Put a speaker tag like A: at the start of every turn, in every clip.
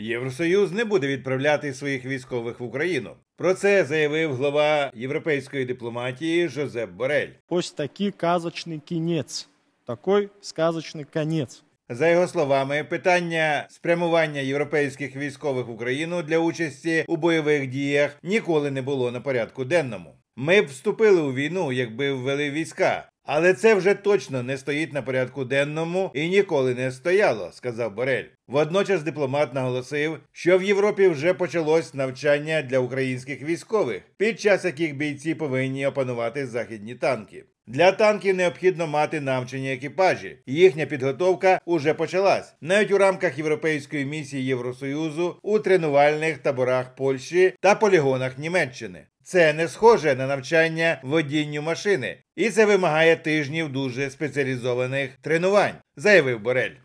A: Євросоюз не буде відправляти своїх військових в Україну. Про це заявив глава європейської дипломатії Жозеп Борель. Ось такий казочний кінець. Такий сказочний кінець. За його словами, питання спрямування європейських військових в Україну для участі у бойових діях ніколи не було на порядку денному. Ми б вступили у війну, якби ввели війська. Але це вже точно не стоїть на порядку денному і ніколи не стояло, сказав Борель. Водночас дипломат наголосив, що в Європі вже почалось навчання для українських військових, під час яких бійці повинні опанувати західні танки. Для танків необхідно мати навчені екіпажі. Їхня підготовка уже почалась навіть у рамках європейської місії Євросоюзу у тренувальних таборах Польщі та полігонах Німеччини. Це не схоже на навчання водінню машини, і це вимагає тижнів дуже спеціалізованих тренувань, заявив Борель.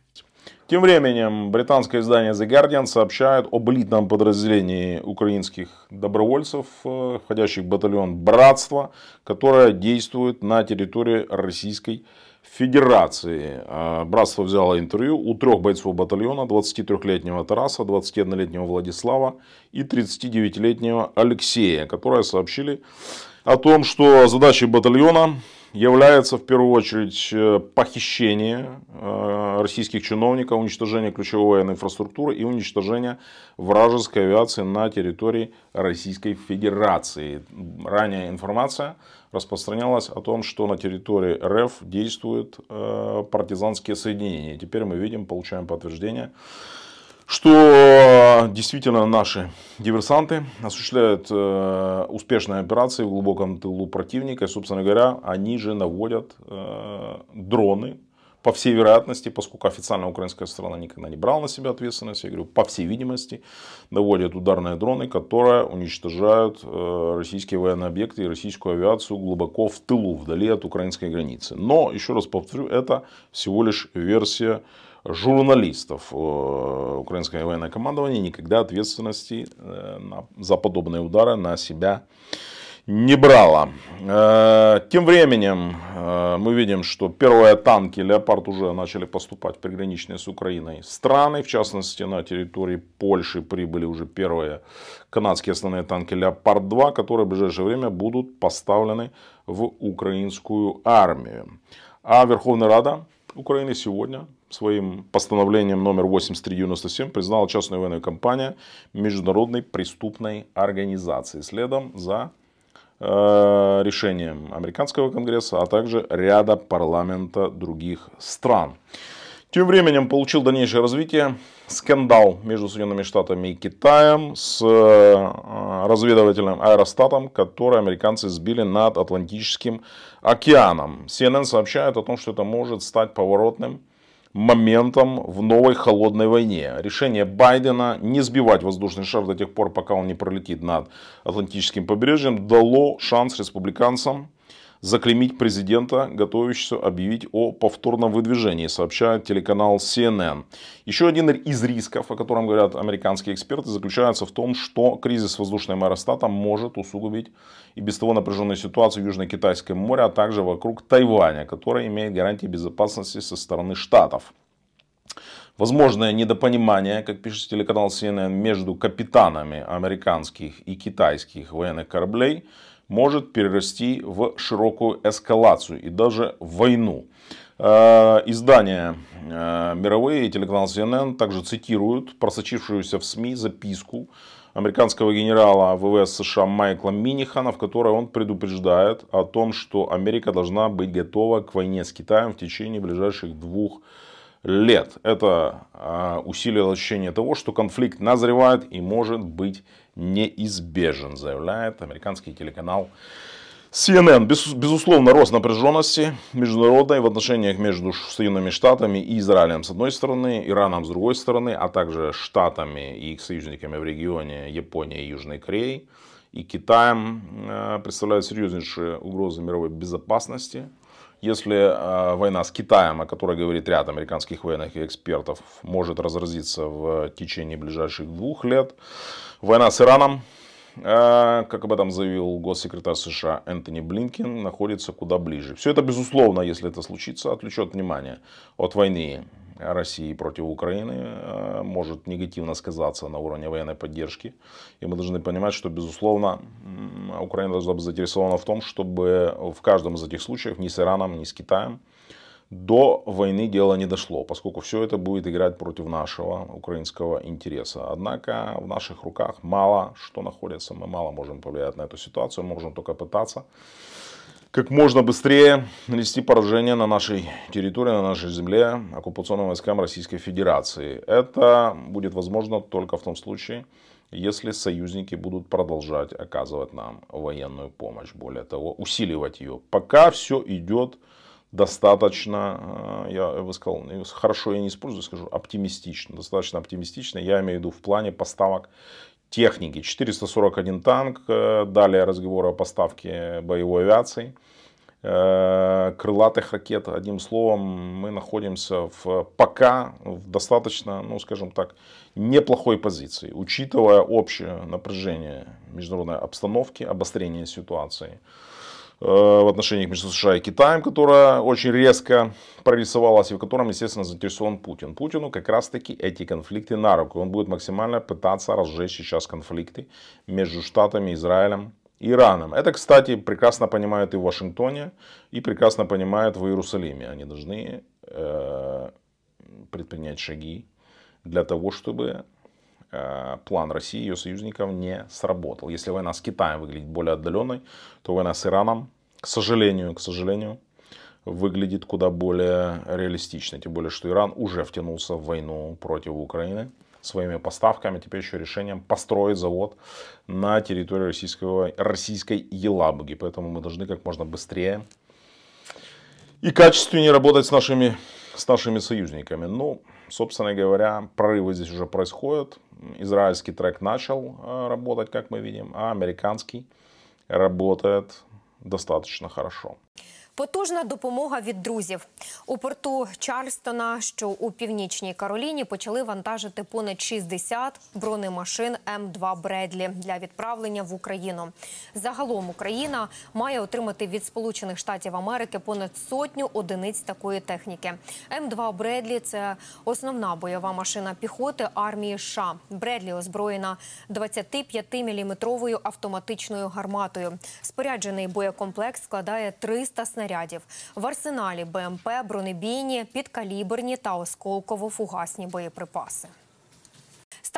B: Тем временем британское издание The Guardian сообщает об элитном подразделении украинских добровольцев, э, входящих в батальон «Братство», которое действует на территории Российской Федерации Федерации. А, братство взяло интервью у трех бойцов батальона, 23-летнего Тараса, 21-летнего Владислава и 39-летнего Алексея, которые сообщили о том, что задачей батальона является в первую очередь э, похищение э, российских чиновников, уничтожение ключевой военной инфраструктуры и уничтожение вражеской авиации на территории Российской Федерации. Ранняя информация распространялась о том, что на территории РФ действуют э, партизанские соединения. Теперь мы видим, получаем подтверждение что э, действительно наши диверсанты осуществляют э, успешные операции в глубоком тылу противника. И, собственно говоря, они же наводят э, дроны. По всей вероятности, поскольку официально украинская сторона никогда не брала на себя ответственность, я говорю, по всей видимости, наводят ударные дроны, которые уничтожают российские военные объекты и российскую авиацию глубоко в тылу, вдали от украинской границы. Но, еще раз повторю, это всего лишь версия журналистов. Э, украинское военное командование никогда ответственности э, за подобные удары на себя не брала. Э, тем временем мы видим, что первые танки «Леопард» уже начали поступать в приграничные с Украиной страны. В частности, на территории Польши прибыли уже первые канадские основные танки «Леопард-2», которые в ближайшее время будут поставлены в украинскую армию. А Верховная Рада Украины сегодня своим постановлением номер 8397 признала частную военную компанию международной преступной организацией. Следом за э, решением американского конгресса, а также ряда парламента других стран. Тем временем получил дальнейшее развитие скандал между Соединенными Штатами и Китаем с э, разведывательным аэростатом, который американцы сбили над Атлантическим океаном. CNN сообщает о том, что это может стать поворотным моментом в новой холодной войне. Решение Байдена не сбивать воздушный шар до тех пор, пока он не пролетит над Атлантическим побережьем, дало шанс республиканцам заклеймить президента, готовящегося объявить о повторном выдвижении, сообщает телеканал CNN. Еще один из рисков, о котором говорят американские эксперты, заключается в том, что кризис воздушной аэростатом может усугубить и без того напряженную ситуацию в Южно-Китайском море, а также вокруг Тайваня, которая имеет гарантии безопасности со стороны Штатов. Возможное недопонимание, как пишет телеканал CNN, между капитанами американских и китайских военных кораблей – может перерасти в широкую эскалацию и даже войну. Э, Издания э, мировые и телеканал CNN также цитируют просочившуюся в СМИ записку американского генерала ВВС США Майкла Минихана, в которой он предупреждает о том, что Америка должна быть готова к войне с Китаем в течение ближайших двух лет лет. Это а, усилило ощущение того, что конфликт назревает и может быть неизбежен, заявляет американский телеканал CNN. Безусловно, рост напряженности международной в отношениях между Соединенными Штатами и Израилем с одной стороны, Ираном с другой стороны, а также Штатами и их союзниками в регионе Японией и Южной Кореей и Китаем э, представляют серьезнейшие угрозы мировой безопасности – если э, война с Китаем, о которой говорит ряд американских военных и экспертов, может разразиться в течение ближайших двух лет, война с Ираном, э, как об этом заявил госсекретарь США Энтони Блинкин, находится куда ближе. Все это, безусловно, если это случится, отвлечет внимание от войны России против Украины э, может негативно сказаться на уровне военной поддержки. И мы должны понимать, что, безусловно, Украина должна быть заинтересована в том, чтобы в каждом из этих случаев ни с Ираном, ни с Китаем до войны дело не дошло, поскольку все это будет играть против нашего украинского интереса. Однако в наших руках мало что находится, мы мало можем повлиять на эту ситуацию, можем только пытаться как можно быстрее нанести поражение на нашей территории, на нашей земле оккупационным войскам Российской Федерации. Это будет возможно только в том случае, если союзники будут продолжать оказывать нам военную помощь, более того, усиливать ее. Пока все идет достаточно, э, я бы сказал, хорошо я не использую, скажу, оптимистично, достаточно оптимистично, я имею в виду в плане поставок техники. 441 танк, э, далее разговоры о поставке боевой авиации – Э, крылатых ракет. Одним словом, мы находимся в, пока в достаточно, ну скажем так, неплохой позиции, учитывая общее напряжение международной обстановки, обострение ситуации э, в отношениях между США и Китаем, которая очень резко прорисовалась и в котором, естественно, заинтересован Путин. Путину как раз-таки эти конфликты на руку. Он будет максимально пытаться разжечь сейчас конфликты между Штатами, и Израилем, Ираном. Это, кстати, прекрасно понимают и в Вашингтоне, и прекрасно понимают в Иерусалиме. Они должны э, предпринять шаги для того, чтобы э, план России и ее союзников не сработал. Если война с Китаем выглядит более отдаленной, то война с Ираном, к сожалению, к сожалению, выглядит куда более реалистичной, Тем более, что Иран уже втянулся в войну против Украины своими поставками, теперь еще решением построить завод на территории российского, российской Елабуги. Поэтому мы должны как можно быстрее и качественнее работать с нашими, с нашими союзниками. Ну, собственно говоря, прорывы здесь уже происходят. Израильский трек начал э, работать, как мы видим, а американский работает достаточно хорошо.
C: Потужна допомога від друзів у порту Чарльстона, що у північній Кароліні, почали вантажити понад 60 бронемашин М2 Бредлі для відправлення в Україну. Загалом Україна має отримати від Сполучених Штатів Америки понад сотню одиниць такої техніки. М2 Бредлі це основна бойова машина піхоти армії. США. Бредлі озброєна 25-мм автоматичною гарматою. Споряджений боєкомплекс складає 300 снарядів снарядів в арсеналі БМП, бронебійні, підкаліберні та осколково-фугасні боєприпаси.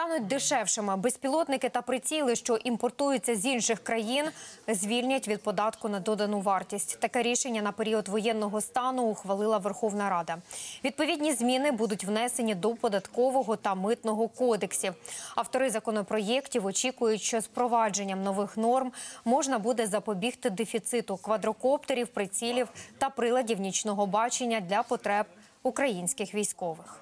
C: стануть дешевшими. Безпілотники та приціли, що імпортуються з інших країн, звільнять від податку на додану вартість. Таке рішення на період воєнного стану ухвалила Верховна Рада. Відповідні зміни будуть внесені до податкового та митного кодексів. Автори законопроєктів очікують, що з провадженням нових норм можна буде запобігти дефіциту квадрокоптерів, прицілів та приладів нічного бачення для потреб українських військових.